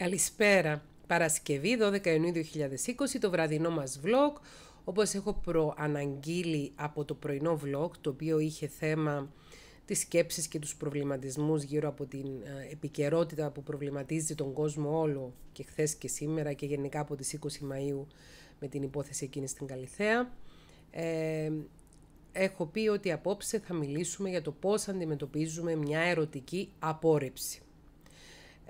Καλησπέρα. Παρασκευή 12 Ιουνίου 2020, το βραδινό μας vlog. Όπως έχω προαναγγείλει από το πρωινό vlog, το οποίο είχε θέμα τις σκέψεις και τους προβληματισμούς γύρω από την ε, επικαιρότητα που προβληματίζει τον κόσμο όλο και χθες και σήμερα και γενικά από τις 20 Μαΐου με την υπόθεση εκείνη στην Καλυθέα, ε, έχω πει ότι απόψε θα μιλήσουμε για το πώς αντιμετωπίζουμε μια ερωτική απόρριψη.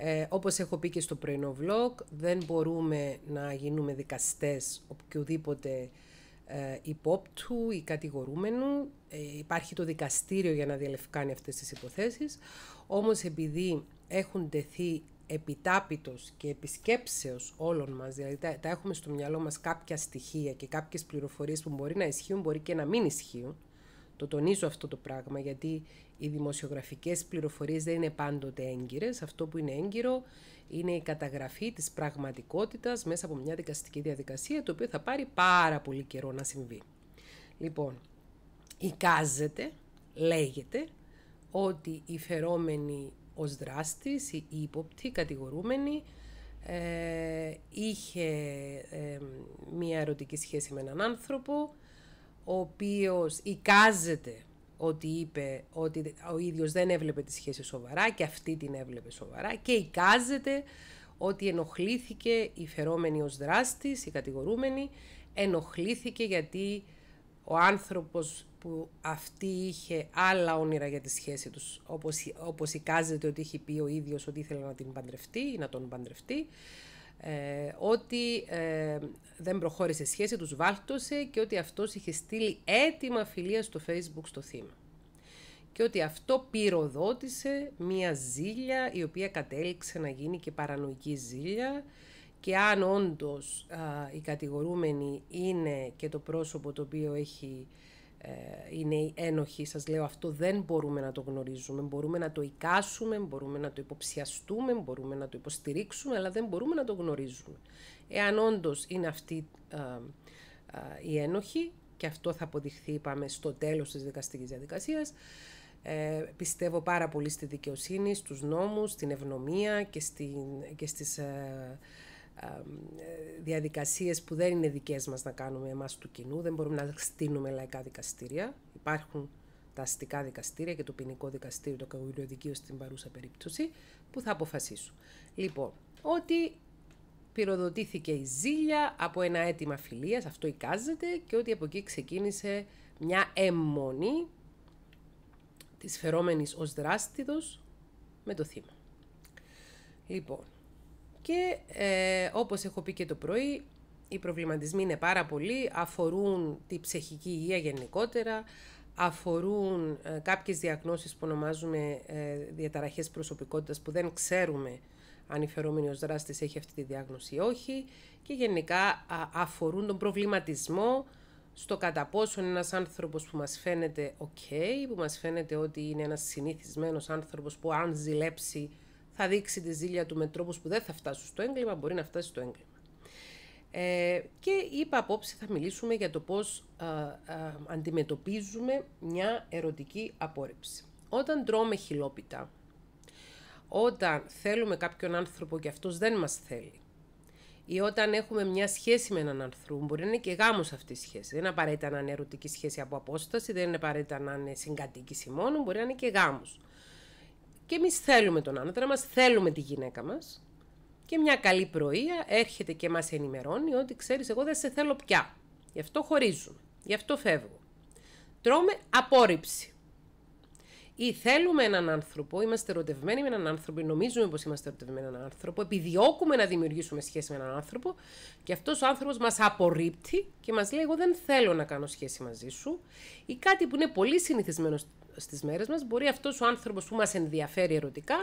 Ε, όπως έχω πει και στο πρωινό vlog, δεν μπορούμε να γίνουμε δικαστές οποιοδήποτε ε, υπόπτου ή κατηγορούμενου. Ε, υπάρχει το δικαστήριο για να διαλευκάνει αυτές τις υποθέσεις. Όμως επειδή έχουν τεθεί επιτάπητος και επισκέψεως όλων μας, δηλαδή τα, τα έχουμε στο μυαλό μας κάποια στοιχεία και κάποιες πληροφορίες που μπορεί να ισχύουν, μπορεί και να μην ισχύουν, το τονίζω αυτό το πράγμα γιατί οι δημοσιογραφικές πληροφορίες δεν είναι πάντοτε έγκυρες. Αυτό που είναι έγκυρο είναι η καταγραφή της πραγματικότητας μέσα από μια δικαστική διαδικασία το οποίο θα πάρει πάρα πολύ καιρό να συμβεί. Λοιπόν, εικάζεται, λέγεται ότι η φερόμενη ως δράστης, οι ύποπτοι, κατηγορούμενοι, ε, είχε ε, μία ερωτική σχέση με έναν άνθρωπο, ο οποίος εικάζεται ότι είπε ότι ο ίδιος δεν έβλεπε τη σχέση σοβαρά και αυτή την έβλεπε σοβαρά και εικάζεται ότι ενοχλήθηκε η φερόμενη ως δράστης, η κατηγορούμενη, ενοχλήθηκε γιατί ο άνθρωπος που αυτή είχε άλλα όνειρα για τη σχέση τους, όπως, όπως εικάζεται ότι είχε πει ο ίδιος ότι ήθελε να την παντρευτεί ή να τον παντρευτεί, ε, ότι ε, δεν προχώρησε σχέση, τους βάλτωσε και ότι αυτός είχε στείλει έτοιμα φιλία στο facebook στο θύμα. Και ότι αυτό πυροδότησε μία ζήλια η οποία κατέληξε να γίνει και παρανοϊκή ζήλια και αν όντως η κατηγορούμενη είναι και το πρόσωπο το οποίο έχει ε, είναι οι ένοχοι. Σας λέω αυτό δεν μπορούμε να το γνωρίζουμε. Μπορούμε να το εικάσουμε, μπορούμε να το υποψιαστούμε, μπορούμε να το υποστηρίξουμε, αλλά δεν μπορούμε να το γνωρίζουμε. Εάν όντως είναι αυτή η ε, ε, ένοχη, και αυτό θα αποδειχθεί, είπαμε, στο τέλος της δικαστικής διαδικασίας, ε, πιστεύω πάρα πολύ στη δικαιοσύνη, στους νόμους, στην ευνομία και, στην, στις... Ε, διαδικασίες που δεν είναι δικές μας να κάνουμε εμάς του κοινού, δεν μπορούμε να στείλουμε λαϊκά δικαστήρια. Υπάρχουν τα αστικά δικαστήρια και το ποινικό δικαστήριο, το καγουριοδικείο στην παρούσα περίπτωση, που θα αποφασίσουν. Λοιπόν, ότι πυροδοτήθηκε η ζήλια από ένα αίτημα φιλίας, αυτό εικάζεται, και ότι από εκεί ξεκίνησε μια αιμονή της φερόμενης ως δράστηδος με το θύμα. Λοιπόν, και ε, όπως έχω πει και το πρωί, οι προβληματισμοί είναι πάρα πολλοί, αφορούν τη ψυχική υγεία γενικότερα, αφορούν ε, κάποιες διαγνώσεις που ονομάζουμε ε, διαταραχές προσωπικότητας που δεν ξέρουμε αν η φερόμενη δράστης έχει αυτή τη διάγνωση ή όχι και γενικά αφορούν τον προβληματισμό στο κατά πόσον ένας άνθρωπος που μας φαίνεται ok, που μας φαίνεται ότι είναι ένας συνηθισμένος άνθρωπος που αν ζηλέψει θα δείξει τη ζήλια του με τρόπους που δεν θα φτάσει στο έγκλημα, μπορεί να φτάσει στο έγκλημα. Ε, και είπα απόψε θα μιλήσουμε για το πώς ε, ε, αντιμετωπίζουμε μια ερωτική απόρριψη. Όταν τρώμε χιλόπιτα, όταν θέλουμε κάποιον άνθρωπο και αυτός δεν μας θέλει, ή όταν έχουμε μια σχέση με έναν άνθρωπο, μπορεί να είναι και γάμος αυτή η σχέση. Δεν είναι απαραίτητα να είναι ερωτική σχέση από απόσταση, δεν είναι απαραίτητα να είναι συγκατοίκηση μόνο, μπορεί να είναι και γάμος. Και εμείς θέλουμε τον άντρα μας, θέλουμε τη γυναίκα μας. Και μια καλή πρωία έρχεται και μας ενημερώνει ότι ξέρεις, εγώ δεν σε θέλω πια. Γι' αυτό χωρίζουμε. Γι' αυτό φεύγω. Τρώμε απόρριψη ή θέλουμε έναν άνθρωπο, είμαστε ερωτευμένοι με έναν άνθρωπο, ή νομίζουμε πως είμαστε ερωτευμένοι με έναν άνθρωπο, επιδιώκουμε να δημιουργήσουμε σχέση με έναν άνθρωπο και αυτός ο άνθρωπος μας απορρίπτει και μας λέει: Εγώ δεν θέλω να κάνω σχέση μαζί σου. Ή κάτι που είναι πολύ συνηθισμένο στις μέρες μας, μπορεί αυτός ο άνθρωπος που μας ενδιαφέρει ερωτικά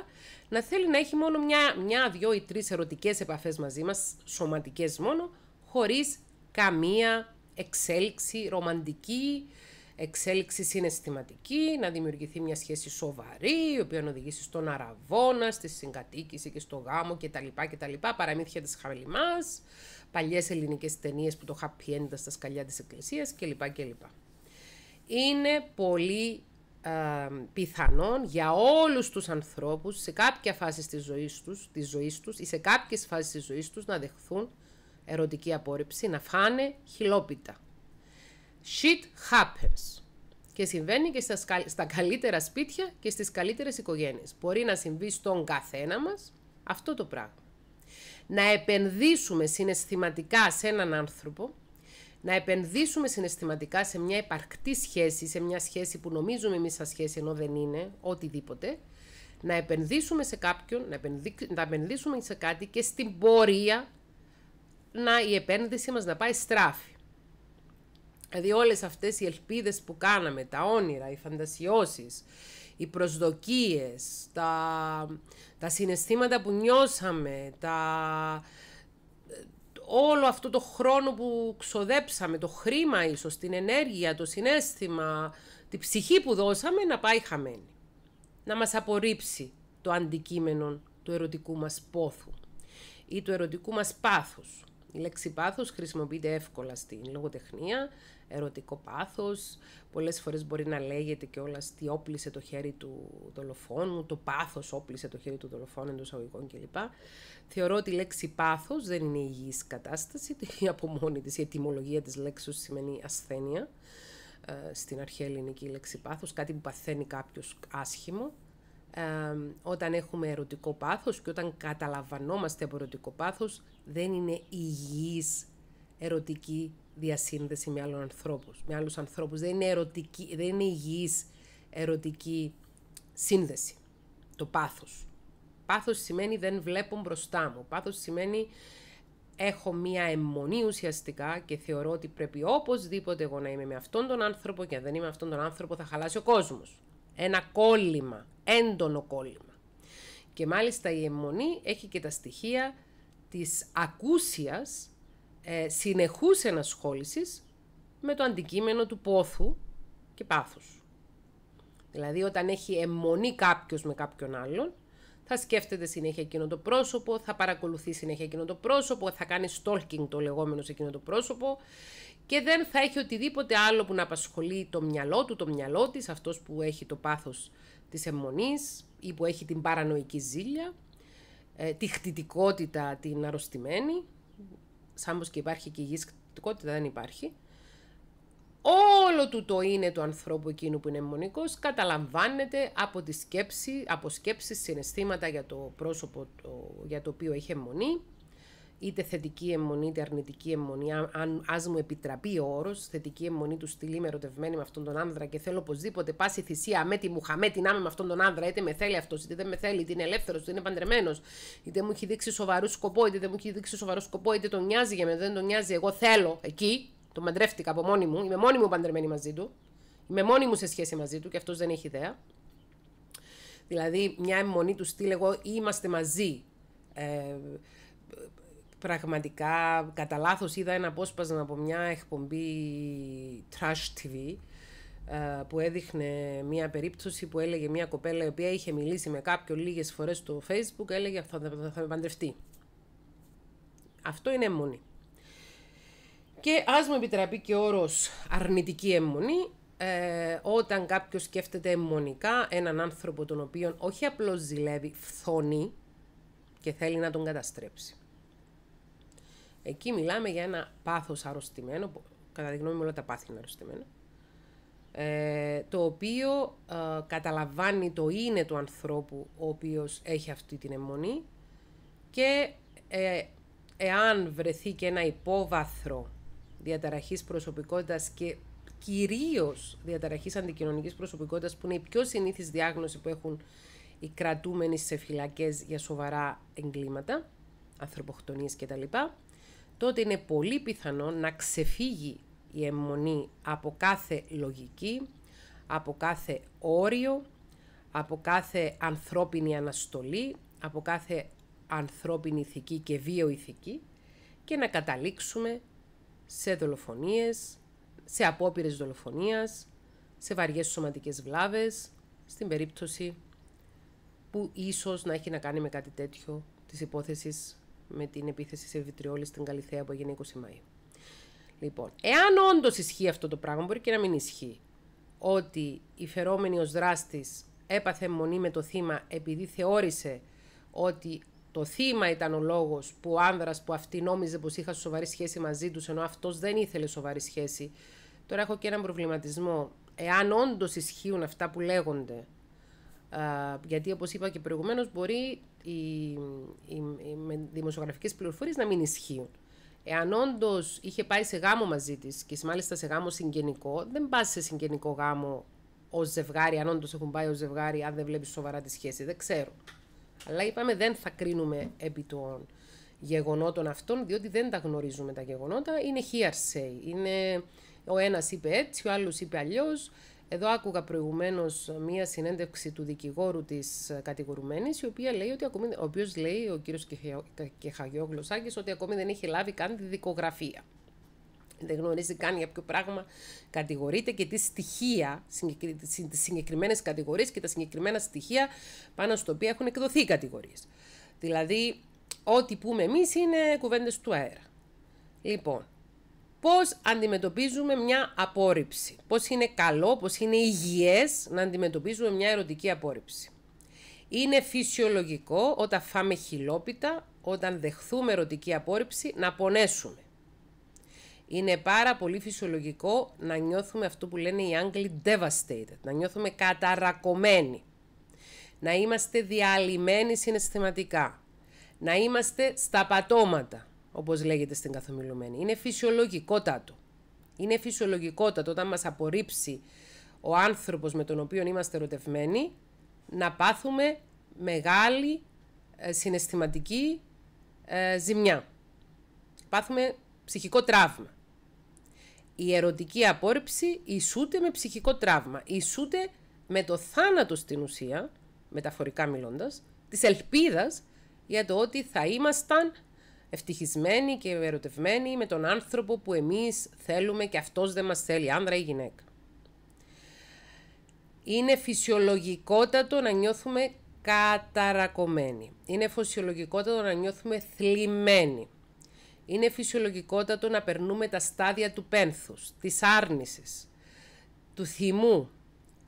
να θέλει να έχει μόνο μια, μια δυο ή τρεις ερωτικές επαφές μαζί μας, σωματικές μόνο, χωρίς καμία εξέλιξη ρομαντική, εξέλιξη συναισθηματική, να δημιουργηθεί μια σχέση σοβαρή, η οποία να οδηγήσει στον αραβόνα, στη συγκατοίκηση και στο γάμο κτλ. κτλ. Παραμύθια της Χαβελιμά, παλιές ελληνικές ταινίες που το happy end στα σκαλιά της Εκκλησίας κλπ. Είναι πολύ πιθανόν για όλους τους ανθρώπους σε κάποια φάση της ζωής τους, της ζωής τους ή σε κάποιες φάσεις της ζωής τους να δεχθούν ερωτική απόρριψη, να φάνε χιλόπιτα. Shit happens. Και συμβαίνει και στα, καλύτερα σπίτια και στις καλύτερες οικογένειες. Μπορεί να συμβεί στον καθένα μας αυτό το πράγμα. Να επενδύσουμε συναισθηματικά σε έναν άνθρωπο, να επενδύσουμε συναισθηματικά σε μια υπαρκτή σχέση, σε μια σχέση που νομίζουμε εμείς σαν σχέση ενώ δεν είναι, οτιδήποτε, να επενδύσουμε σε κάποιον, να, επενδύ, επενδύσουμε σε κάτι και στην πορεία να η επένδυση μας να πάει στράφη. Δηλαδή όλες αυτές οι ελπίδες που κάναμε, τα όνειρα, οι φαντασιώσεις, οι προσδοκίες, τα, τα συναισθήματα που νιώσαμε, τα, όλο αυτό το χρόνο που ξοδέψαμε, το χρήμα ίσως, την ενέργεια, το συνέστημα, τη ψυχή που δώσαμε να πάει χαμένη. Να μας απορρίψει το αντικείμενο του ερωτικού μας πόθου ή του ερωτικού μας πάθους. Η λέξη πάθος χρησιμοποιείται εύκολα στην λογοτεχνία, ερωτικό πάθος. Πολλές φορές μπορεί να λέγεται και όλα τι όπλησε το χέρι του δολοφόνου, το πάθος όπλησε το χέρι του δολοφόνου εντός αγωγικών κλπ. Θεωρώ ότι η λέξη πάθος δεν είναι υγιής κατάσταση, η από μόνη της η ετοιμολογία της λέξης σημαίνει ασθένεια. Ε, στην αρχαία ελληνική λέξη πάθος, κάτι που παθαίνει κάποιος άσχημο, όταν έχουμε ερωτικό πάθος και όταν καταλαμβανόμαστε από ερωτικό πάθος, δεν είναι υγιής ερωτική διασύνδεση με άλλους ανθρώπους. Με άλλους ανθρώπους. Δεν, είναι ερωτική, δεν είναι υγιής ερωτική σύνδεση. Το πάθος. Πάθος σημαίνει δεν βλέπω μπροστά μου. Πάθος σημαίνει έχω μία αιμονή ουσιαστικά και θεωρώ ότι πρέπει οπωσδήποτε εγώ να είμαι με αυτόν τον άνθρωπο και αν δεν είμαι με αυτόν τον άνθρωπο θα χαλάσει ο κόσμος. Ένα κόλλημα έντονο κόλλημα. Και μάλιστα η αιμονή έχει και τα στοιχεία της ακούσιας ε, συνεχούς ενασχόλησης με το αντικείμενο του πόθου και πάθους. Δηλαδή όταν έχει αιμονή κάποιος με κάποιον άλλον, θα σκέφτεται συνέχεια εκείνο το πρόσωπο, θα παρακολουθεί συνέχεια εκείνο το πρόσωπο, θα κάνει stalking το λεγόμενο σε εκείνο το πρόσωπο και δεν θα έχει οτιδήποτε άλλο που να απασχολεί το μυαλό του, το μυαλό της, αυτός που έχει το πάθος της αιμονής ή που έχει την παρανοϊκή ζήλια, ε, τη χτητικότητα την αρρωστημένη, σαν πως και υπάρχει και η γης δεν υπάρχει. Όλο του το είναι του ανθρώπου εκείνου που είναι αιμονικός, καταλαμβάνεται από τη σκέψη, από σκέψεις, συναισθήματα για το πρόσωπο για το οποίο έχει αιμονή, είτε θετική αιμονή είτε αρνητική αιμονή. Αν ας μου επιτραπεί ο όρος, θετική αιμονή του στυλ είμαι ερωτευμένη με αυτόν τον άνδρα και θέλω οπωσδήποτε πάση θυσία με τη Μουχαμέτη την είμαι με αυτόν τον άνδρα, είτε με θέλει αυτός, είτε δεν με θέλει, είτε είναι ελεύθερος, είτε είναι παντρεμένος, είτε μου έχει δείξει σοβαρό σκοπό, είτε δεν μου έχει δείξει σοβαρό σκοπό, είτε τον νοιάζει για μένα, δεν τον νοιάζει. Εγώ θέλω εκεί, τον παντρεύτηκα από μόνη μου, είμαι μόνη μου παντρεμένη μαζί του, είμαι μόνη μου σε σχέση μαζί του και αυτός δεν έχει ιδέα. Δηλαδή, μια αιμονή του στυλ, εγώ είμαστε μαζί. Ε, Πραγματικά, κατά λάθος είδα ένα απόσπασμα από μια εκπομπή Trash TV ε, που έδειχνε μια περίπτωση που έλεγε μια κοπέλα η οποία είχε μιλήσει με κάποιον λίγες φορές στο facebook έλεγε θα, θα, θα με παντρευτεί. Αυτό είναι αιμονή. Και ας μου επιτραπεί και όρος αρνητική αιμονή ε, όταν κάποιος σκέφτεται αιμονικά έναν άνθρωπο τον οποίον όχι απλώς ζηλεύει, φθώνει και θέλει να τον καταστρέψει. Εκεί μιλάμε για ένα πάθος αρρωστημένο, κατά τη γνώμη μου όλα τα πάθη είναι αρρωστημένα, ε, το οποίο ε, καταλαμβάνει το είναι του ανθρώπου ο οποίος έχει αυτή την αιμονή και ε, εάν βρεθεί και ένα υπόβαθρο διαταραχής προσωπικότητας και κυρίως διαταραχής αντικοινωνικής προσωπικότητας που είναι η πιο συνήθις διάγνωση που έχουν οι κρατούμενοι σε φυλακές για σοβαρά εγκλήματα, ανθρωποκτονίες κτλ τότε είναι πολύ πιθανό να ξεφύγει η αιμονή από κάθε λογική, από κάθε όριο, από κάθε ανθρώπινη αναστολή, από κάθε ανθρώπινη ηθική και βιοηθική και να καταλήξουμε σε δολοφονίες, σε απόπειρες δολοφονίας, σε βαριές σωματικές βλάβες, στην περίπτωση που ίσως να έχει να κάνει με κάτι τέτοιο της υπόθεσης με την επίθεση σε βιτριόλη στην Καλυθέα που έγινε 20 Μαΐου. Λοιπόν, εάν όντως ισχύει αυτό το πράγμα, μπορεί και να μην ισχύει, ότι η φερόμενη ως δράστης έπαθε μονή με το θύμα επειδή θεώρησε ότι το θύμα ήταν ο λόγος που ο άνδρας που αυτή νόμιζε πως είχα σοβαρή σχέση μαζί τους, ενώ αυτός δεν ήθελε σοβαρή σχέση. Τώρα έχω και έναν προβληματισμό. Εάν όντως ισχύουν αυτά που λέγονται γιατί όπως είπα και προηγουμένως μπορεί οι, οι, οι δημοσιογραφικές πληροφορίες να μην ισχύουν. Εάν όντως είχε πάει σε γάμο μαζί της και μάλιστα σε γάμο συγγενικό, δεν πας σε συγγενικό γάμο ως ζευγάρι, αν όντως έχουν πάει ως ζευγάρι, αν δεν βλέπεις σοβαρά τη σχέση. Δεν ξέρω. Αλλά είπαμε δεν θα κρίνουμε επί των γεγονότων αυτών, διότι δεν τα γνωρίζουμε τα γεγονότα. Είναι hearsay. Είναι ο ένας είπε έτσι, ο άλλος είπε αλλιώς. Εδώ άκουγα προηγουμένως μία συνέντευξη του δικηγόρου της ε, κατηγορουμένης, η οποία λέει ότι ακόμη, ο οποίος λέει, ο κύριος Κεχαγιόγλο Άγγε, ότι ακόμη δεν έχει λάβει καν τη δικογραφία. Δεν γνωρίζει καν για ποιο πράγμα κατηγορείται και τι στοιχεία, τις συγκεκριμένες κατηγορίες και τα συγκεκριμένα στοιχεία πάνω στο οποία έχουν εκδοθεί οι κατηγορίες. Δηλαδή, ό,τι πούμε εμείς είναι κουβέντες του αέρα. Λοιπόν, πώς αντιμετωπίζουμε μια απόρριψη. Πώς είναι καλό, πώς είναι υγιές να αντιμετωπίζουμε μια ερωτική απόρριψη. Είναι φυσιολογικό όταν φάμε χιλόπιτα, όταν δεχθούμε ερωτική απόρριψη, να πονέσουμε. Είναι πάρα πολύ φυσιολογικό να νιώθουμε αυτό που λένε οι Άγγλοι devastated, να νιώθουμε καταρακωμένοι, να είμαστε διαλυμένοι συναισθηματικά, να είμαστε στα πατώματα, Όπως λέγεται στην καθομιλουμένη. Είναι φυσιολογικότατο. Είναι φυσιολογικότατο όταν μας απορρίψει ο άνθρωπος με τον οποίο είμαστε ερωτευμένοι να πάθουμε μεγάλη ε, συναισθηματική ε, ζημιά. Πάθουμε ψυχικό τραύμα. Η ερωτική απόρριψη ισούται με ψυχικό τραύμα. Ισούται με το θάνατο στην ουσία, μεταφορικά μιλώντας, της ελπίδας για το ότι θα ήμασταν ευτυχισμένοι και ερωτευμένοι με τον άνθρωπο που εμείς θέλουμε και αυτός δεν μας θέλει, άνδρα ή γυναίκα. Είναι φυσιολογικότατο να νιώθουμε καταρακωμένοι. Είναι φυσιολογικότατο να νιώθουμε θλιμμένοι. Είναι φυσιολογικότατο να περνούμε τα στάδια του πένθους, της άρνησης, του θυμού,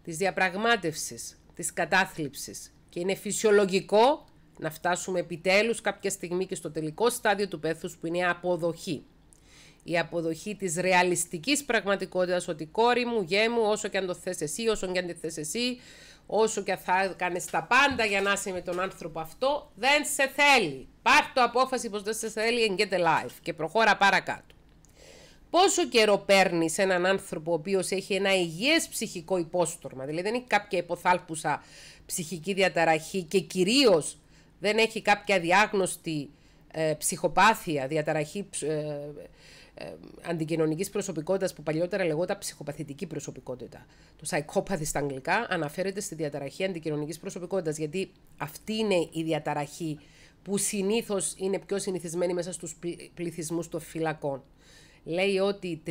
της διαπραγμάτευσης, της κατάθλιψης. Και είναι φυσιολογικό να φτάσουμε επιτέλους κάποια στιγμή και στο τελικό στάδιο του πέθους που είναι η αποδοχή. Η αποδοχή της ρεαλιστικής πραγματικότητας ότι κόρη μου, γέ μου, όσο και αν το θες εσύ, όσο και αν τη θες εσύ, όσο και θα κάνεις τα πάντα για να είσαι με τον άνθρωπο αυτό, δεν σε θέλει. Πάρ' το απόφαση πως δεν σε θέλει and get a life και προχώρα παρακάτω. Πόσο καιρό παίρνει έναν άνθρωπο ο οποίος έχει ένα υγιές ψυχικό υπόστορμα, δηλαδή δεν έχει κάποια υποθάλπουσα ψυχική διαταραχή και κυρίως δεν έχει κάποια διάγνωστη ε, ψυχοπάθεια, διαταραχή ε, ε, αντικοινωνικής προσωπικότητας που παλιότερα λεγόταν ψυχοπαθητική προσωπικότητα. Το psychopathy στα αγγλικά αναφέρεται στη διαταραχή αντικοινωνικής προσωπικότητας γιατί αυτή είναι η διαταραχή που συνήθως είναι πιο συνηθισμένη μέσα στους πληθυσμούς των φυλακών. Λέει ότι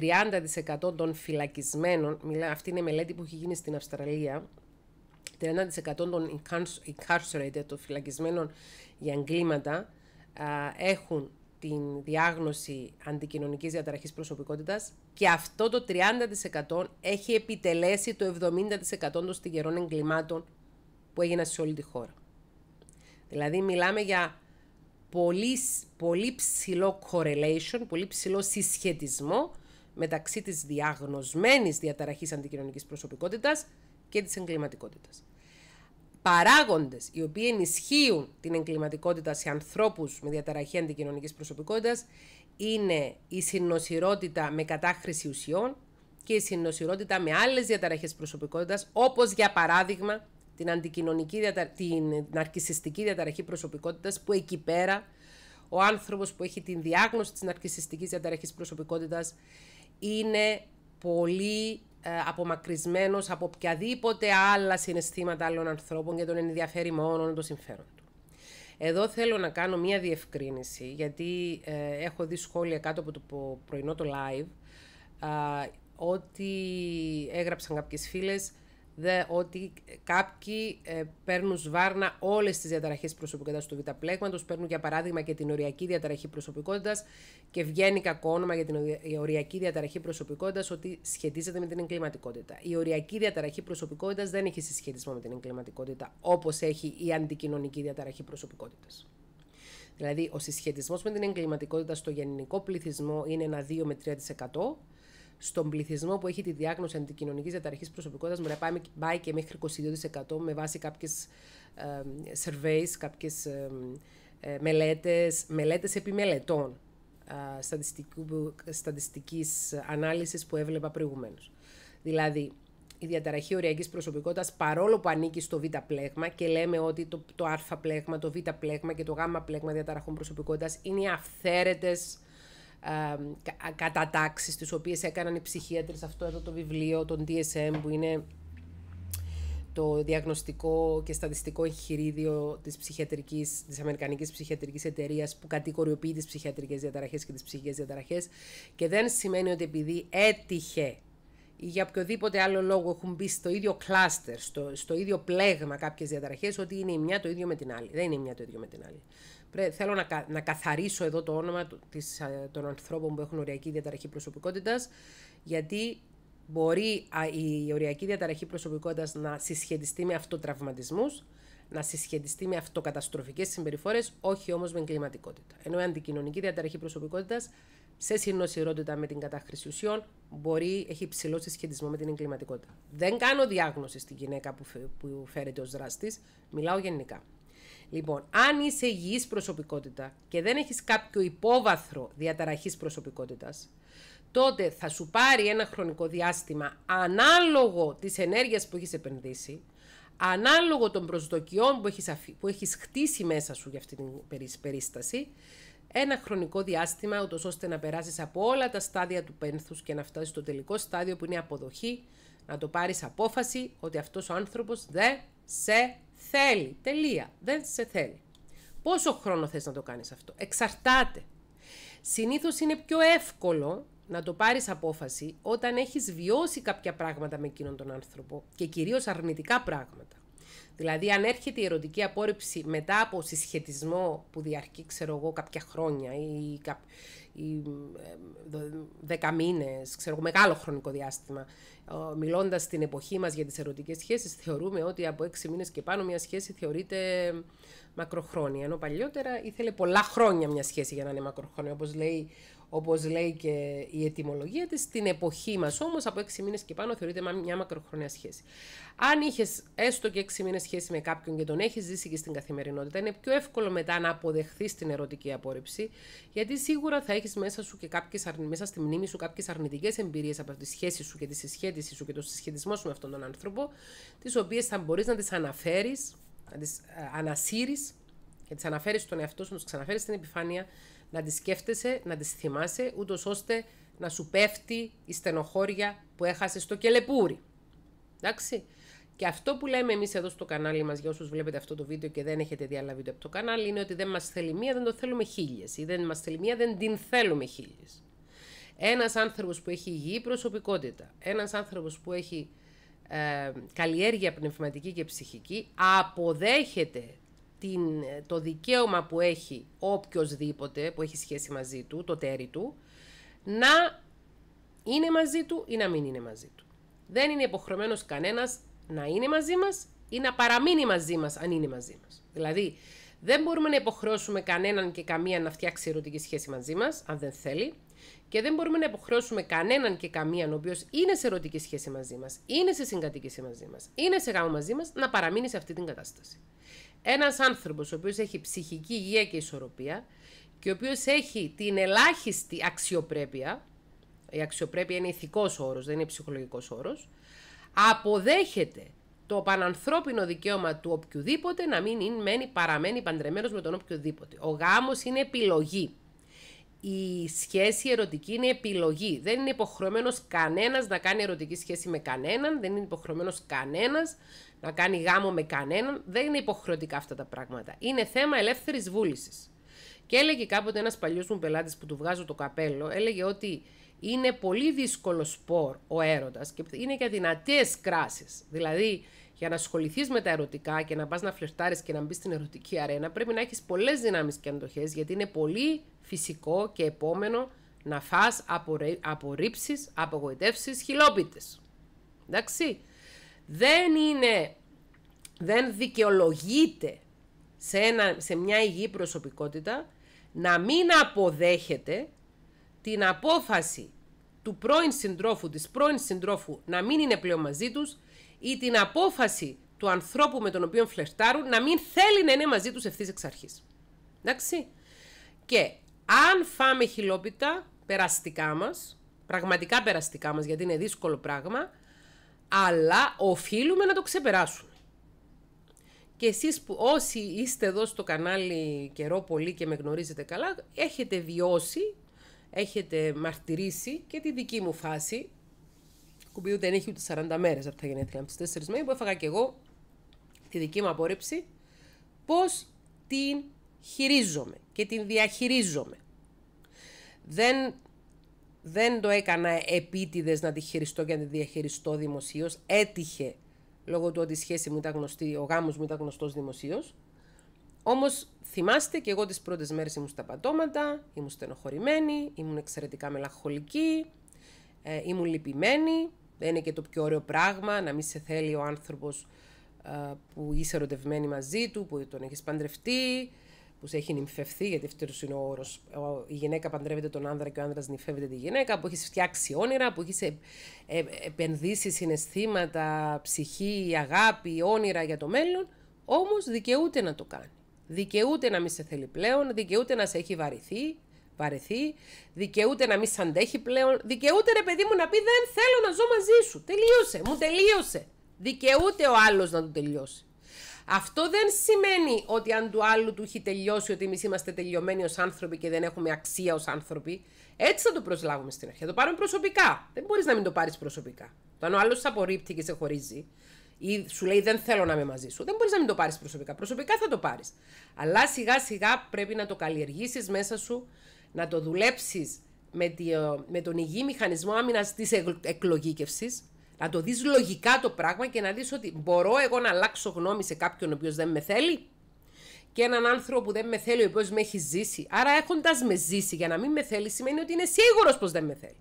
30% των φυλακισμένων, αυτή είναι μελέτη που έχει γίνει στην Αυστραλία, 30% των incarcerated, των φυλακισμένων για εγκλήματα, έχουν τη διάγνωση αντικοινωνικής διαταραχής προσωπικότητας και αυτό το 30% έχει επιτελέσει το 70% των στιγερών εγκλημάτων που έγιναν σε όλη τη χώρα. Δηλαδή μιλάμε για πολύ, πολύ ψηλό correlation, πολύ ψηλό συσχετισμό μεταξύ της διαγνωσμένης διαταραχής αντικοινωνικής προσωπικότητας και της εγκληματικότητας παράγοντες οι οποίοι ενισχύουν την εγκληματικότητα σε ανθρώπους με διαταραχή αντικοινωνικής προσωπικότητας είναι η συνοσυρότητα με κατάχρηση ουσιών και η συνοσυρότητα με άλλες διαταραχές προσωπικότητας όπως για παράδειγμα την, αντικοινωνική διατα... την ναρκισιστική διαταραχή προσωπικότητας που εκεί πέρα ο άνθρωπος που έχει την διάγνωση της ναρκισιστικής διαταραχής προσωπικότητας είναι πολύ ε, απομακρυσμένος από οποιαδήποτε άλλα συναισθήματα άλλων ανθρώπων και τον ενδιαφέρει μόνο το συμφέρον του. Εδώ θέλω να κάνω μία διευκρίνηση, γιατί ε, έχω δει σχόλια κάτω από το πρωινό το live, ότι έγραψαν κάποιες φίλες δε, ότι κάποιοι ε, παίρνουν σβάρνα όλες τις διαταραχές προσωπικότητας του Β' πλέγματος. Παίρνουν για παράδειγμα και την οριακή διαταραχή προσωπικότητας και βγαίνει κακό όνομα για την οριακή διαταραχή προσωπικότητας ότι σχετίζεται με την εγκληματικότητα. Η οριακή διαταραχή προσωπικότητας δεν έχει συσχετισμό με την εγκληματικότητα όπως έχει η αντικοινωνική διαταραχή προσωπικότητας. Δηλαδή, ο συσχετισμός με την εγκληματικότητα στο γενικό πληθυσμό είναι ένα 2 με 3% στον πληθυσμό που έχει τη διάγνωση αντικοινωνικής διαταραχής προσωπικότητας μπορεί να πάει, πάει και μέχρι 22% με βάση κάποιες surveys, κάποιε μελέτες, μελέτες επί στατιστικής ανάλυσης που έβλεπα προηγουμένως. Δηλαδή, η διαταραχή οριακής προσωπικότητας, παρόλο που ανήκει στο β πλέγμα και λέμε ότι το, το α πλέγμα, το β πλέγμα και το γ πλέγμα διαταραχών προσωπικότητας είναι οι αυθαίρετες κατατάξεις τις οποίες έκαναν οι ψυχίατρες αυτό εδώ το βιβλίο, τον DSM που είναι το διαγνωστικό και στατιστικό εγχειρίδιο της, ψυχιατρικής, της Αμερικανικής Ψυχιατρικής Εταιρείας που κατηγοριοποιεί τις ψυχιατρικές διαταραχές και τις ψυχικές διαταραχές και δεν σημαίνει ότι επειδή έτυχε ή για οποιοδήποτε άλλο λόγο έχουν μπει στο ίδιο κλάστερ, στο, στο ίδιο πλέγμα κάποιες διαταραχές ότι είναι η μια το ίδιο με την άλλη. Δεν είναι η μια το ίδιο με την άλλη. Θέλω να, να καθαρίσω εδώ το όνομα της, των ανθρώπων που έχουν οριακή διαταραχή προσωπικότητας, γιατί μπορεί η οριακή διαταραχή προσωπικότητας να συσχετιστεί με αυτοτραυματισμούς, να συσχετιστεί με αυτοκαταστροφικές συμπεριφορές, όχι όμως με εγκληματικότητα. Ενώ η αντικοινωνική διαταραχή προσωπικότητας σε συνοσυρότητα με την κατάχρηση ουσιών μπορεί, έχει υψηλό συσχετισμό με την εγκληματικότητα. Δεν κάνω διάγνωση στη γυναίκα που, φέρεται ως δράστης, μιλάω γενικά. Λοιπόν, αν είσαι υγιής προσωπικότητα και δεν έχεις κάποιο υπόβαθρο διαταραχής προσωπικότητας, τότε θα σου πάρει ένα χρονικό διάστημα ανάλογο της ενέργειας που έχεις επενδύσει, ανάλογο των προσδοκιών που έχεις, που έχεις χτίσει μέσα σου για αυτή την περίσταση, ένα χρονικό διάστημα, ούτως ώστε να περάσεις από όλα τα στάδια του πένθους και να φτάσεις στο τελικό στάδιο που είναι η αποδοχή, να το πάρεις απόφαση ότι αυτός ο άνθρωπος δεν σε Θέλει. Τελεία. Δεν σε θέλει. Πόσο χρόνο θες να το κάνεις αυτό. Εξαρτάται. Συνήθως είναι πιο εύκολο να το πάρεις απόφαση όταν έχεις βιώσει κάποια πράγματα με εκείνον τον άνθρωπο και κυρίως αρνητικά πράγματα. Δηλαδή, αν έρχεται η ερωτική απόρριψη μετά από συσχετισμό που διαρκεί, ξέρω εγώ, κάποια χρόνια ή, κά... ή δέκα μήνες, ξέρω εγώ, μεγάλο χρονικό διάστημα, μιλώντα στην εποχή μας για τις ερωτικές σχέσεις, θεωρούμε ότι από έξι μήνες και πάνω μια σχέση θεωρείται μακροχρόνια. Ενώ παλιότερα ήθελε πολλά χρόνια μια σχέση για να είναι μακροχρόνια, όπως λέει, όπως λέει και η ετοιμολογία της. Στην εποχή μας όμως, από έξι μήνες και πάνω θεωρείται μια μακροχρόνια σχέση. Αν είχες έστω και έξι μήνες σχέση με κάποιον και τον έχεις ζήσει και στην καθημερινότητα, είναι πιο εύκολο μετά να αποδεχθείς την ερωτική απόρριψη, γιατί σίγουρα θα έχεις μέσα, σου και κάποιες, μέσα στη μνήμη σου κάποιες αρνητικές εμπειρίες από τη σχέση σου και τη συσχέτιση σου και το συσχετισμό σου με αυτόν τον άνθρωπο, τις οποίες θα μπορείς να τις αναφέρεις να τις ε, ανασύρεις και τις αναφέρεις στον εαυτό σου, να τους ξαναφέρεις στην επιφάνεια, να τις σκέφτεσαι, να τις θυμάσαι, ούτως ώστε να σου πέφτει η στενοχώρια που έχασες στο κελεπούρι. Εντάξει. Και αυτό που λέμε εμείς εδώ στο κανάλι μας, για όσους βλέπετε αυτό το βίντεο και δεν έχετε διαλάβει το από το κανάλι, είναι ότι δεν μας θέλει μία, δεν το θέλουμε χίλιες. Ή δεν μας θέλει μία, δεν την θέλουμε χίλιες. Ένας άνθρωπος που έχει υγιή προσωπικότητα, ένας άνθρωπος που έχει ε, καλλιέργεια πνευματική και ψυχική αποδέχεται την, το δικαίωμα που έχει οποιοδήποτε που έχει σχέση μαζί του, το τέρι του, να είναι μαζί του ή να μην είναι μαζί του. Δεν είναι υποχρεωμένος κανένας να είναι μαζί μας ή να παραμείνει μαζί μας αν είναι μαζί μας. Δηλαδή, δεν μπορούμε να υποχρεώσουμε κανέναν και καμία να φτιάξει ερωτική σχέση μαζί μας, αν δεν θέλει. Και δεν μπορούμε να υποχρεώσουμε κανέναν και καμίαν ο οποίος είναι σε ερωτική σχέση μαζί μας, είναι σε συγκατοίκηση μαζί μας, είναι σε γάμο μαζί μας, να παραμείνει σε αυτή την κατάσταση. Ένας άνθρωπος ο οποίος έχει ψυχική υγεία και ισορροπία και ο οποίος έχει την ελάχιστη αξιοπρέπεια, η αξιοπρέπεια είναι ηθικός όρος, δεν είναι ψυχολογικός όρος, αποδέχεται το πανανθρώπινο δικαίωμα του οποιοδήποτε να μην είναι, μένει, παραμένει παντρεμένος με τον οποιοδήποτε. Ο γάμος είναι επιλογή η σχέση ερωτική είναι επιλογή. Δεν είναι υποχρεωμένος κανένας να κάνει ερωτική σχέση με κανέναν, δεν είναι υποχρεωμένος κανένας να κάνει γάμο με κανέναν. Δεν είναι υποχρεωτικά αυτά τα πράγματα. Είναι θέμα ελεύθερης βούλησης. Και έλεγε κάποτε ένας παλιός μου πελάτης που του βγάζω το καπέλο, έλεγε ότι είναι πολύ δύσκολο σπορ ο έρωτας και είναι για δυνατές κράσεις. Δηλαδή, για να ασχοληθείς με τα ερωτικά και να πας να φλερτάρεις και να μπεις στην ερωτική αρένα, πρέπει να έχεις πολλές δυνάμεις και αντοχές, γιατί είναι πολύ φυσικό και επόμενο να φας απορρίψεις, απογοητεύσεις, χιλόπιτες. Εντάξει. Δεν είναι, δεν δικαιολογείται σε, ένα, σε μια υγιή προσωπικότητα να μην αποδέχεται την απόφαση του πρώην συντρόφου, της πρώην συντρόφου να μην είναι πλέον μαζί τους ή την απόφαση του ανθρώπου με τον οποίο φλερτάρουν να μην θέλει να είναι μαζί τους ευθύς εξ αρχής. Εντάξει. Και αν φάμε χιλόπιτα περαστικά μας, πραγματικά περαστικά μας γιατί είναι δύσκολο πράγμα, αλλά οφείλουμε να το ξεπεράσουμε. Και εσείς που όσοι είστε εδώ στο κανάλι καιρό πολύ και με γνωρίζετε καλά, έχετε βιώσει έχετε μαρτυρήσει και τη δική μου φάση, κουμπί δεν έχει ούτε 40 μέρες από τα γενέθλια μου, τις 4 μέρες που έφαγα και εγώ τη δική μου απόρριψη, πώς την χειρίζομαι και την διαχειρίζομαι. Δεν, δεν το έκανα επίτηδες να τη χειριστώ και να τη διαχειριστώ δημοσίως. Έτυχε λόγω του ότι η σχέση μου ήταν γνωστή, ο γάμος μου ήταν γνωστός δημοσίως. Όμως θυμάστε και εγώ τις πρώτες μέρες ήμουν στα πατώματα, ήμουν στενοχωρημένη, ήμουν εξαιρετικά μελαγχολική, ε, ήμουν λυπημένη. Δεν είναι και το πιο ωραίο πράγμα να μην σε θέλει ο άνθρωπος ε, που είσαι ερωτευμένη μαζί του, που τον έχεις παντρευτεί, που σε έχει νυμφευθεί, γιατί αυτός είναι ο όρος. Η γυναίκα παντρεύεται τον άνδρα και ο άνδρας νυμφεύεται τη γυναίκα, που έχεις φτιάξει όνειρα, που έχεις επενδύσει συναισθήματα, ψυχή, αγάπη, όνειρα για το μέλλον. Όμως δικαιούται να το κάνει. Δικαιούται να μην σε θέλει πλέον, δικαιούται να σε έχει βαρεθεί, βαρεθεί, δικαιούται να μην σε αντέχει πλέον, δικαιούται ρε παιδί μου να πει δεν θέλω να ζω μαζί σου, τελείωσε, μου τελείωσε. Δικαιούται ο άλλος να το τελειώσει. Αυτό δεν σημαίνει ότι αν του άλλου του έχει τελειώσει ότι εμείς είμαστε τελειωμένοι ως άνθρωποι και δεν έχουμε αξία ως άνθρωποι. Έτσι θα το προσλάβουμε στην αρχή. Θα το πάρουμε προσωπικά. Δεν μπορείς να μην το πάρεις προσωπικά. Το αν ο άλλος απορρίπτει και σε χωρίζει, ή σου λέει δεν θέλω να είμαι μαζί σου. Δεν μπορείς να μην το πάρεις προσωπικά. Προσωπικά θα το πάρεις. Αλλά σιγά σιγά πρέπει να το καλλιεργήσεις μέσα σου, να το δουλέψεις με, ε, με τον υγιή μηχανισμό άμυνας της εκλογήκευσης. Να το δεις λογικά το πράγμα και να δεις ότι μπορώ εγώ να αλλάξω γνώμη σε κάποιον ο οποίος δεν με θέλει και έναν άνθρωπο που δεν με θέλει, ο οποίος με έχει ζήσει. Άρα, έχοντας με ζήσει για να μην με θέλει, σημαίνει ότι είναι σίγουρος πως δεν με θέλει.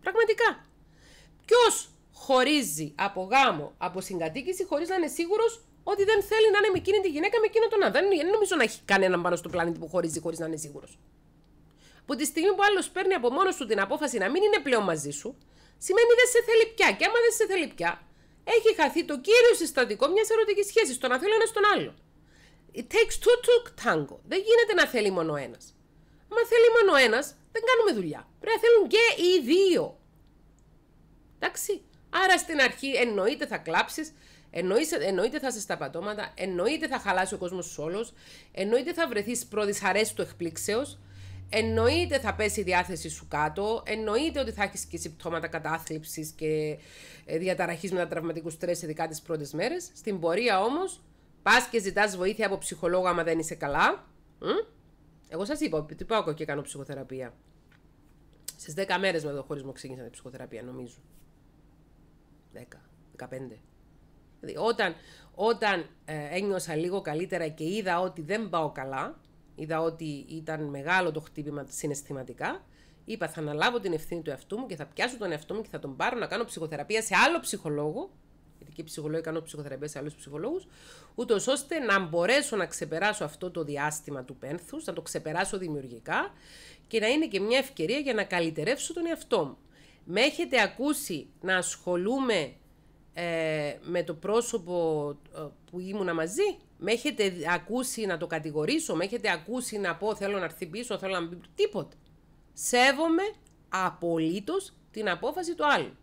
Πραγματικά. Ποιος χωρίζει από γάμο, από συγκατοίκηση, χωρίς να είναι σίγουρος ότι δεν θέλει να είναι με εκείνη τη γυναίκα, με εκείνο τον άνθρωπο. Δεν νομίζω να έχει κανέναν πάνω στον πλανήτη που χωρίζει χωρίς να είναι σίγουρος. Που τη στιγμή που άλλος παίρνει από μόνος του την απόφαση να μην είναι πλέον μαζί σου, σημαίνει δεν σε θέλει πια. Και άμα δεν σε θέλει πια, έχει χαθεί το κύριο συστατικό μιας ερωτικής σχέσης, το να θέλει ένας τον άλλο. It takes two to tango. Δεν γίνεται να θέλει μόνο ένας. Μα θέλει μόνο ένας, δεν κάνουμε δουλειά. Πρέπει να θέλουν και οι δύο. Εντάξει. Άρα στην αρχή εννοείται θα κλάψεις, εννοείται θα είσαι στα πατώματα, εννοείται θα χαλάσει ο κόσμος όλος, εννοείται θα βρεθείς πρώτης αρέσει του εκπλήξεως, εννοείται θα πέσει η διάθεση σου κάτω, εννοείται ότι θα έχεις και συμπτώματα κατάθλιψης και ε, διαταραχής μετατραυματικού στρες, ειδικά τις πρώτες μέρες. Στην πορεία όμως, πας και ζητάς βοήθεια από ψυχολόγο άμα δεν είσαι καλά. Εγώ σας είπα τι πάω και κάνω ψυχοθεραπεία. Στις 10 μέρες με το χωρισμό ξεκίνησα την ψυχοθεραπεία, νομίζω. 10, 15. Δηλαδή, όταν, όταν ε, ένιωσα λίγο καλύτερα και είδα ότι δεν πάω καλά, είδα ότι ήταν μεγάλο το χτύπημα συναισθηματικά, είπα θα αναλάβω την ευθύνη του εαυτού μου και θα πιάσω τον εαυτό μου και θα τον πάρω να κάνω ψυχοθεραπεία σε άλλο ψυχολόγο, γιατί και ψυχολόγοι κάνω ψυχοθεραπεία σε άλλους ψυχολόγους, ούτως ώστε να μπορέσω να ξεπεράσω αυτό το διάστημα του πένθους, να το ξεπεράσω δημιουργικά και να είναι και μια ευκαιρία για να καλυτερεύσω τον εαυτό μου. Με έχετε ακούσει να ασχολούμαι ε, με το πρόσωπο ε, που ήμουνα μαζί. Με έχετε ακούσει να το κατηγορήσω. Με έχετε ακούσει να πω θέλω να έρθει πίσω, θέλω να μπει τίποτα. Σέβομαι απολύτως την απόφαση του άλλου.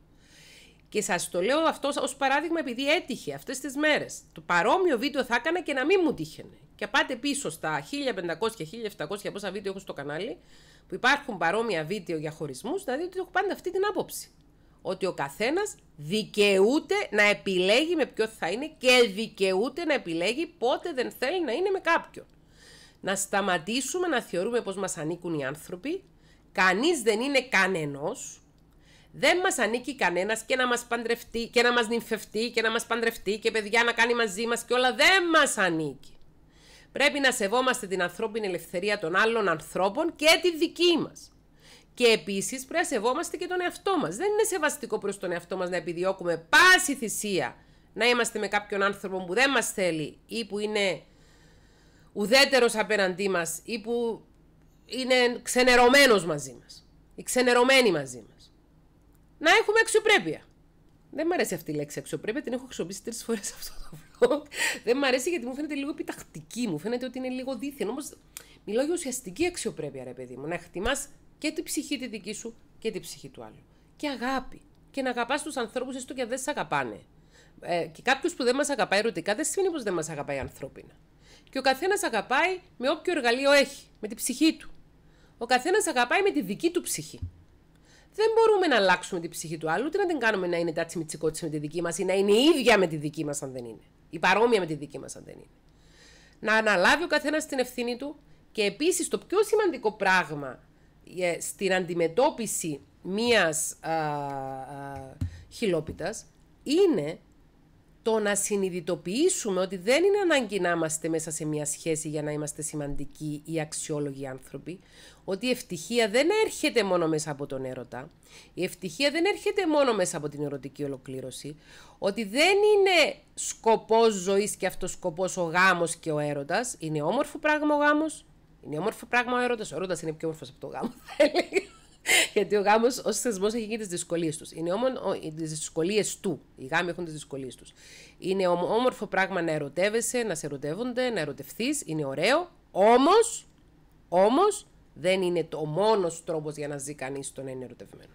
Και σας το λέω αυτό ως παράδειγμα επειδή έτυχε αυτές τις μέρες. Το παρόμοιο βίντεο θα έκανα και να μην μου τύχαινε. Και πάτε πίσω στα 1500 και 1700 πόσα βίντεο έχω στο κανάλι που υπάρχουν παρόμοια βίντεο για χωρισμούς, να δείτε δηλαδή ότι έχω πάντα αυτή την άποψη. Ότι ο καθένας δικαιούται να επιλέγει με ποιο θα είναι και δικαιούται να επιλέγει πότε δεν θέλει να είναι με κάποιον. Να σταματήσουμε να θεωρούμε πως μας ανήκουν οι άνθρωποι. Κανείς δεν είναι κανενός. Δεν μας ανήκει κανένας και να μας παντρευτεί και να μας νυμφευτεί και να μας παντρευτεί και παιδιά να κάνει μαζί μας και όλα δεν μας ανήκει. Πρέπει να σεβόμαστε την ανθρώπινη ελευθερία των άλλων ανθρώπων και τη δική μας. Και επίσης πρέπει να σεβόμαστε και τον εαυτό μας. Δεν είναι σεβαστικό προς τον εαυτό μας να επιδιώκουμε πάση θυσία να είμαστε με κάποιον άνθρωπο που δεν μας θέλει ή που είναι ουδέτερος απέναντί μας ή που είναι ξενερωμένος μαζί μας ή μαζί μας. Να έχουμε αξιοπρέπεια. Δεν μ' αρέσει αυτή η λέξη αξιοπρέπεια, την έχω χρησιμοποιήσει τρεις φορές αυτό το vlog. Δεν μ' αρέσει γιατί μου φαίνεται λίγο επιτακτική, μου φαίνεται ότι είναι λίγο δίθεν. Όμως μιλάω για ουσιαστική αξιοπρέπεια, ρε παιδί μου. Να χτιμάς και την ψυχή τη δική σου και την ψυχή του άλλου. Και αγάπη. Και να αγαπάς τους ανθρώπους έστω και αν δεν σε αγαπάνε. Ε, και κάποιος που δεν μας αγαπάει ερωτικά δεν σημαίνει πως δεν μας αγαπάει ανθρώπινα. Και ο καθένας αγαπάει με όποιο εργαλείο έχει, με την ψυχή του. Ο καθένας αγαπάει με τη δική του ψυχή δεν μπορούμε να αλλάξουμε την ψυχή του άλλου, ούτε να την κάνουμε να είναι τάτσι μιτσικότσι με τη δική μας ή να είναι η ίδια με τη δική μας, αν δεν είναι. Η παρόμοια με τη δική μας, αν δεν είναι. Να αναλάβει ο καθένας την ευθύνη του και επίσης το πιο σημαντικό πράγμα ε, στην αντιμετώπιση μιας χιλόπιτας είναι το να συνειδητοποιήσουμε ότι δεν είναι ανάγκη να είμαστε μέσα σε μια σχέση για να είμαστε σημαντικοί ή αξιόλογοι άνθρωποι, ότι η ευτυχία δεν έρχεται μόνο μέσα από τον έρωτα, η ευτυχία δεν έρχεται μόνο μέσα από την ερωτική ολοκλήρωση, ότι δεν είναι σκοπός ζωής και αυτός σκοπός ο γάμος και ο έρωτας, είναι όμορφο πράγμα ο γάμος, είναι όμορφο πράγμα ο ερώτας, Ο έρωτας είναι πιο όμορφος από το γάμο, θα Γιατί ο γάμος ως θεσμός έχει και τις δυσκολίες τους. Είναι όμως τις δυσκολίες του. Οι γάμοι έχουν τις δυσκολίες τους. Είναι όμορφο πράγμα να ερωτεύεσαι, να σε ερωτεύονται, να ερωτευθείς. Είναι ωραίο. Όμως, όμως δεν είναι το μόνος τρόπος για να ζει κανείς το να είναι ερωτευμένος.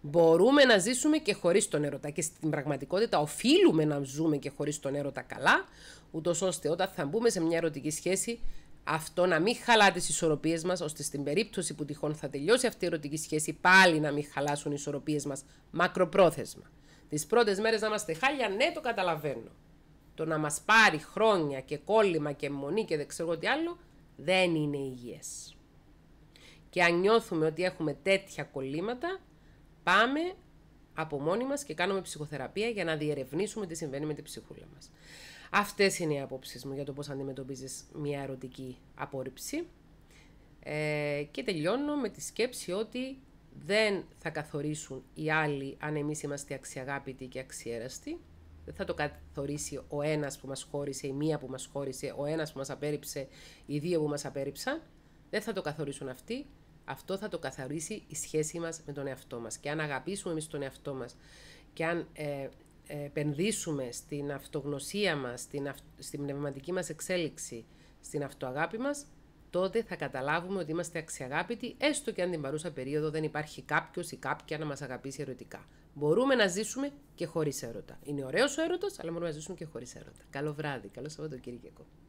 Μπορούμε να ζήσουμε και χωρίς τον έρωτα. Και στην πραγματικότητα οφείλουμε να ζούμε και χωρίς τον έρωτα καλά, ούτως ώστε όταν θα μπούμε σε μια ερωτική σχέση αυτό να μην χαλά τις ισορροπίες μας, ώστε στην περίπτωση που τυχόν θα τελειώσει αυτή η ερωτική σχέση, πάλι να μην χαλάσουν οι ισορροπίες μας μακροπρόθεσμα. Τις πρώτες μέρες να είμαστε χάλια, ναι, το καταλαβαίνω. Το να μας πάρει χρόνια και κόλλημα και μονή και δεν ξέρω τι άλλο, δεν είναι υγιές. Και αν νιώθουμε ότι έχουμε τέτοια κολλήματα, πάμε από μόνοι μας και κάνουμε ψυχοθεραπεία για να διερευνήσουμε τι συμβαίνει με την ψυχούλα μας. Αυτές είναι οι απόψεις μου για το πώς αντιμετωπίζεις μια ερωτική απόρριψη. Ε, και τελειώνω με τη σκέψη ότι δεν θα καθορίσουν οι άλλοι αν εμείς είμαστε αξιαγάπητοι και αξιέραστοι. Δεν θα το καθορίσει ο ένας που μας χώρισε, η μία που μας χώρισε, ο ένας που μας απέρριψε, οι δύο που μας απέρριψαν. Δεν θα το καθορίσουν αυτοί. Αυτό θα το καθορίσει η σχέση μας με τον εαυτό μας. Και αν αγαπήσουμε εμείς τον εαυτό μας και αν ε, επενδύσουμε στην αυτογνωσία μας, στην, στην πνευματική μας εξέλιξη, στην αυτοαγάπη μας, τότε θα καταλάβουμε ότι είμαστε αξιαγάπητοι, έστω και αν την παρούσα περίοδο δεν υπάρχει κάποιος ή κάποια να μας αγαπήσει ερωτικά. Μπορούμε να ζήσουμε και χωρίς έρωτα. Είναι ωραίος ο έρωτας, αλλά μπορούμε να ζήσουμε και χωρίς έρωτα. Καλό βράδυ, καλό Σαββατοκύριακο.